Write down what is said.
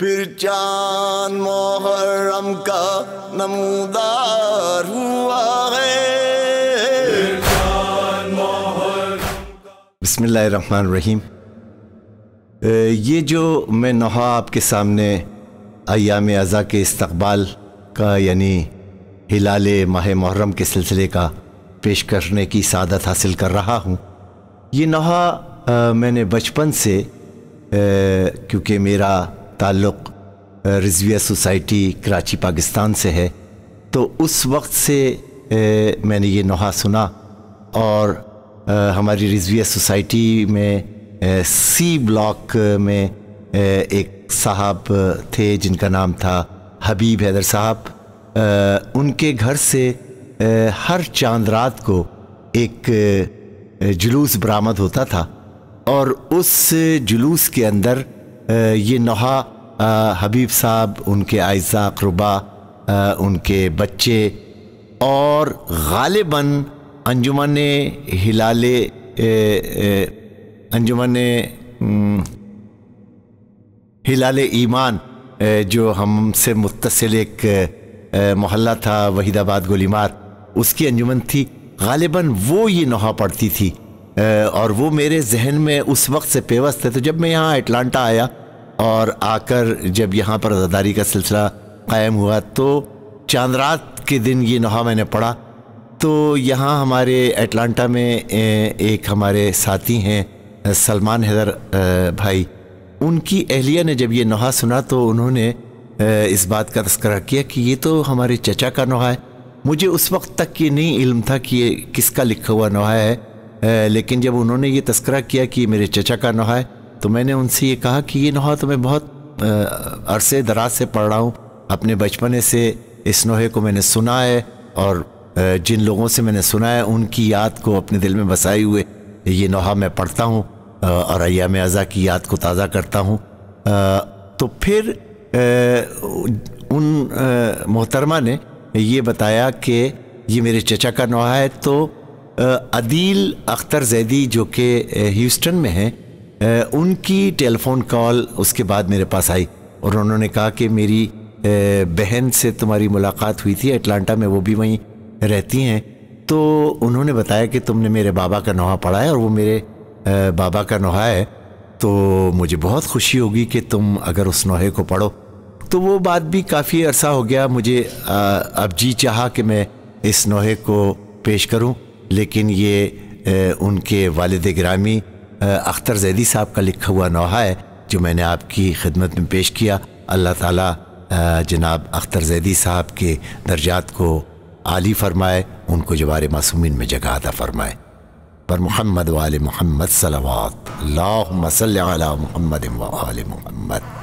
फिर चांद मोहर्रम का नमूदार हुआ है बसमान रहीम ये जो मैं नहा आपके सामने अयाम अज़ा के इस्तबाल का यानी हिलाल माह मुहर्रम के सिलसिले का पेश करने की सादत हासिल कर रहा हूँ ये नहा मैंने बचपन से क्योंकि मेरा ताल्लुक़ रिजविया सोसाइटी कराची पाकिस्तान से है तो उस वक्त से मैंने ये नोहा सुना और हमारी रिजविया सोसाइटी में सी ब्लॉक में एक साहब थे जिनका नाम था हबीब हैदर साहब उनके घर से हर चांद रात को एक जुलूस बरामद होता था और उस जुलूस के अंदर ये नोहा हबीब साहब उनके आयजा अकरबा उनके बच्चे और गालिबा अंजुमन हिलाल अंजुमन हिलाल ईमान जो हमसे मुतसिल एक मोहल्ला था वहीदाबाद गोलीमार उसकी अंजुमन थी गालिबा वो ये नोहा पढ़ती थी और वो मेरे जहन में उस वक्त से पेवस्त है तो जब मैं यहाँ अटलांटा आया और आकर जब यहाँ पर रजादारी का सिलसिला कायम हुआ तो चांदरात के दिन ये नहा मैंने पढ़ा तो यहाँ हमारे एटलांटा में एक हमारे साथी हैं सलमान हैदर भाई उनकी अहलिया ने जब ये नहा सुना तो उन्होंने इस बात का तस्करा किया कि ये तो हमारे चचा का नहा है मुझे उस वक्त तक ये नहीं इल्म था कि ये किसका लिखा हुआ नहा है लेकिन जब उन्होंने ये तस्करा किया कि मेरे चचा का नहा है तो मैंने उनसे ये कहा कि ये नोहा तो मैं बहुत अरसे दराज से पढ़ रहा हूँ अपने बचपने से इस नोहे को मैंने सुना है और जिन लोगों से मैंने सुना है उनकी याद को अपने दिल में बसाए हुए ये नोहा मैं पढ़ता हूँ और अयाम अज़ा की याद को ताज़ा करता हूँ तो फिर उन मोहतरमा ने ये बताया कि ये मेरे चचा का नोहा है तो अदील अख्तर जैदी जो कि ह्यूस्टन में हैं उनकी टेलीफोन कॉल उसके बाद मेरे पास आई और उन्होंने कहा कि मेरी बहन से तुम्हारी मुलाकात हुई थी अटलांटा में वो भी वहीं रहती हैं तो उन्होंने बताया कि तुमने मेरे बाबा का नोहा पढ़ा है और वो मेरे बाबा का नोहा है तो मुझे बहुत खुशी होगी कि तुम अगर उस नोहे को पढ़ो तो वो बात भी काफ़ी अरसा हो गया मुझे अब जी चाह कि मैं इस नोहे को पेश करूं लेकिन ये उनके वालद ग्रामी अख्तर जैदी साहब का लिखा हुआ नोहा है जो मैंने आपकी खिदमत में पेश किया अल्लाह ताला जनाब अख्तर जैदी साहब के दर्जात को आली फरमाए उनको जवार मासूमिन में जगह अदा फरमाए पर मोहम्मद वाल मोहम्मद सलावात सल मोहम्मद मोहम्मद